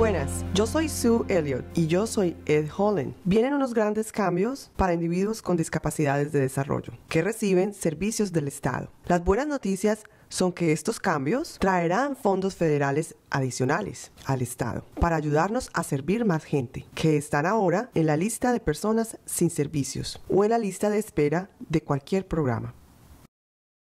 Buenas, yo soy Sue Elliott y yo soy Ed Holland. Vienen unos grandes cambios para individuos con discapacidades de desarrollo que reciben servicios del Estado. Las buenas noticias son que estos cambios traerán fondos federales adicionales al Estado para ayudarnos a servir más gente que están ahora en la lista de personas sin servicios o en la lista de espera de cualquier programa.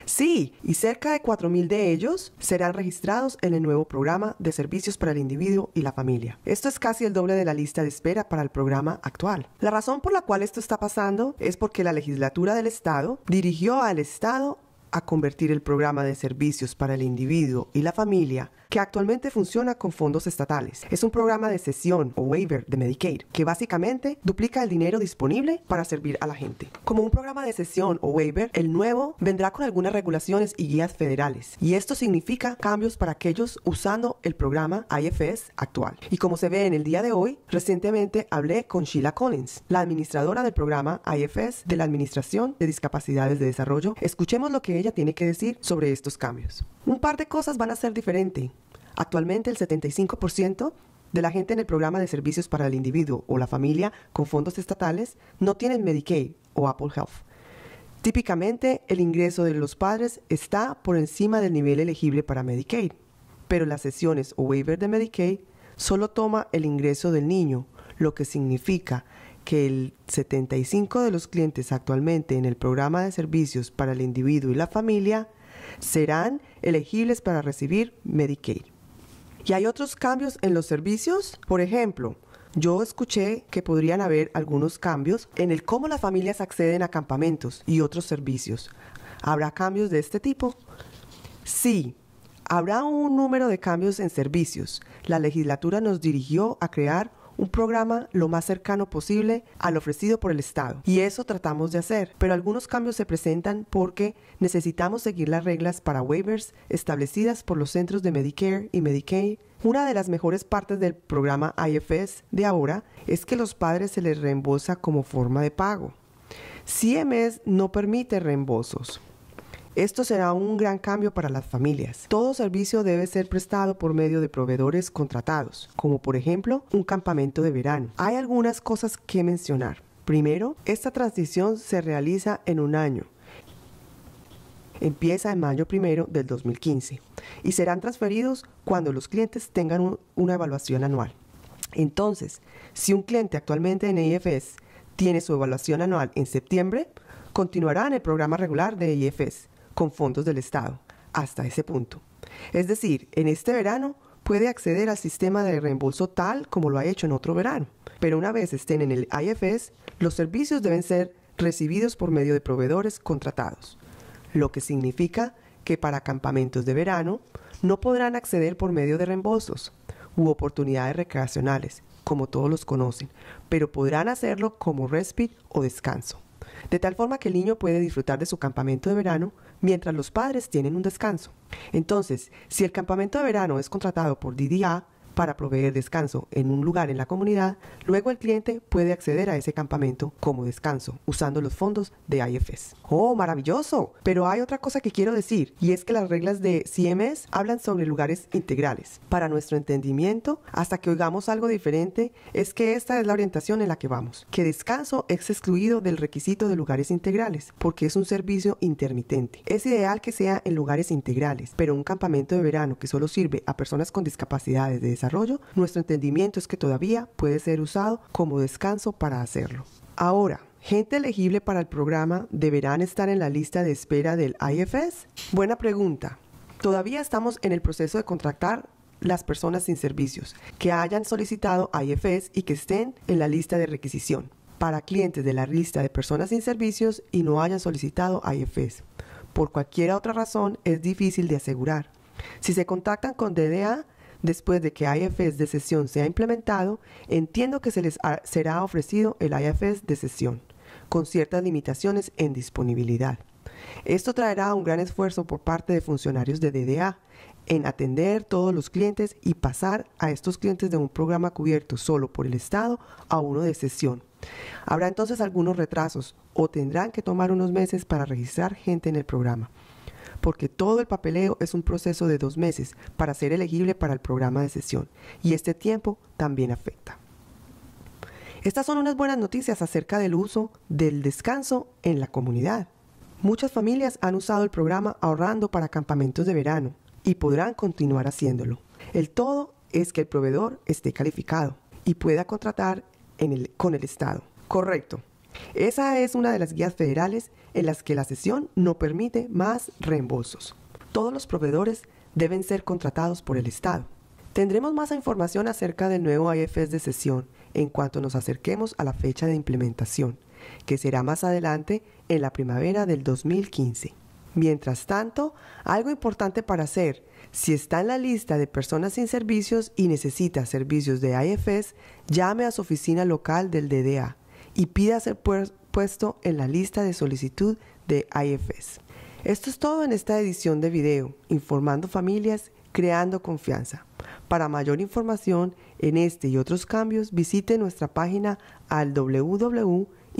Sí, y cerca de 4.000 de ellos serán registrados en el nuevo programa de servicios para el individuo y la familia. Esto es casi el doble de la lista de espera para el programa actual. La razón por la cual esto está pasando es porque la legislatura del Estado dirigió al Estado a convertir el programa de servicios para el individuo y la familia que actualmente funciona con fondos estatales. Es un programa de cesión o waiver de Medicaid que básicamente duplica el dinero disponible para servir a la gente. Como un programa de cesión o waiver, el nuevo vendrá con algunas regulaciones y guías federales, y esto significa cambios para aquellos usando el programa IFS actual. Y como se ve en el día de hoy, recientemente hablé con Sheila Collins, la administradora del programa IFS de la Administración de Discapacidades de Desarrollo. Escuchemos lo que ella tiene que decir sobre estos cambios. Un par de cosas van a ser diferentes. Actualmente el 75% de la gente en el programa de servicios para el individuo o la familia con fondos estatales no tienen Medicaid o Apple Health. Típicamente el ingreso de los padres está por encima del nivel elegible para Medicaid, pero las sesiones o waiver de Medicaid solo toma el ingreso del niño, lo que significa que el 75 de los clientes actualmente en el programa de servicios para el individuo y la familia serán elegibles para recibir Medicaid. Y hay otros cambios en los servicios, por ejemplo, yo escuché que podrían haber algunos cambios en el cómo las familias acceden a campamentos y otros servicios. ¿Habrá cambios de este tipo? Sí, habrá un número de cambios en servicios. La legislatura nos dirigió a crear un programa lo más cercano posible al ofrecido por el Estado. Y eso tratamos de hacer, pero algunos cambios se presentan porque necesitamos seguir las reglas para waivers establecidas por los centros de Medicare y Medicaid una de las mejores partes del programa IFS de ahora es que los padres se les reembolsa como forma de pago. CMS no permite reembolsos. Esto será un gran cambio para las familias. Todo servicio debe ser prestado por medio de proveedores contratados, como por ejemplo un campamento de verano. Hay algunas cosas que mencionar. Primero, esta transición se realiza en un año. Empieza en mayo primero del 2015 y serán transferidos cuando los clientes tengan una evaluación anual. Entonces, si un cliente actualmente en IFS tiene su evaluación anual en septiembre, continuará en el programa regular de IFS con fondos del Estado, hasta ese punto. Es decir, en este verano puede acceder al sistema de reembolso tal como lo ha hecho en otro verano, pero una vez estén en el IFS, los servicios deben ser recibidos por medio de proveedores contratados, lo que significa que para campamentos de verano no podrán acceder por medio de reembolsos u oportunidades recreacionales, como todos los conocen, pero podrán hacerlo como respite o descanso. De tal forma que el niño puede disfrutar de su campamento de verano mientras los padres tienen un descanso. Entonces, si el campamento de verano es contratado por DDA, para proveer descanso en un lugar en la comunidad, luego el cliente puede acceder a ese campamento como descanso usando los fondos de IFS. ¡Oh, maravilloso! Pero hay otra cosa que quiero decir y es que las reglas de CMS hablan sobre lugares integrales. Para nuestro entendimiento, hasta que oigamos algo diferente, es que esta es la orientación en la que vamos, que descanso es excluido del requisito de lugares integrales porque es un servicio intermitente. Es ideal que sea en lugares integrales, pero un campamento de verano que solo sirve a personas con discapacidades de desarrollo nuestro entendimiento es que todavía puede ser usado como descanso para hacerlo. Ahora, ¿gente elegible para el programa deberán estar en la lista de espera del IFS? Buena pregunta. Todavía estamos en el proceso de contratar las personas sin servicios que hayan solicitado IFS y que estén en la lista de requisición para clientes de la lista de personas sin servicios y no hayan solicitado IFS. Por cualquier otra razón es difícil de asegurar. Si se contactan con DDA, Después de que IFS de sesión sea implementado, entiendo que se les será ofrecido el IFS de sesión, con ciertas limitaciones en disponibilidad. Esto traerá un gran esfuerzo por parte de funcionarios de DDA en atender todos los clientes y pasar a estos clientes de un programa cubierto solo por el Estado a uno de sesión. Habrá entonces algunos retrasos o tendrán que tomar unos meses para registrar gente en el programa porque todo el papeleo es un proceso de dos meses para ser elegible para el programa de sesión y este tiempo también afecta. Estas son unas buenas noticias acerca del uso del descanso en la comunidad. Muchas familias han usado el programa ahorrando para campamentos de verano y podrán continuar haciéndolo. El todo es que el proveedor esté calificado y pueda contratar con el Estado. Correcto. Esa es una de las guías federales en las que la sesión no permite más reembolsos. Todos los proveedores deben ser contratados por el Estado. Tendremos más información acerca del nuevo IFS e de sesión en cuanto nos acerquemos a la fecha de implementación, que será más adelante en la primavera del 2015. Mientras tanto, algo importante para hacer, si está en la lista de personas sin servicios y necesita servicios de IFS, e llame a su oficina local del DDA y pida ser puesto en la lista de solicitud de IFS. Esto es todo en esta edición de video, informando familias, creando confianza. Para mayor información en este y otros cambios, visite nuestra página al www.informingfamilies.org.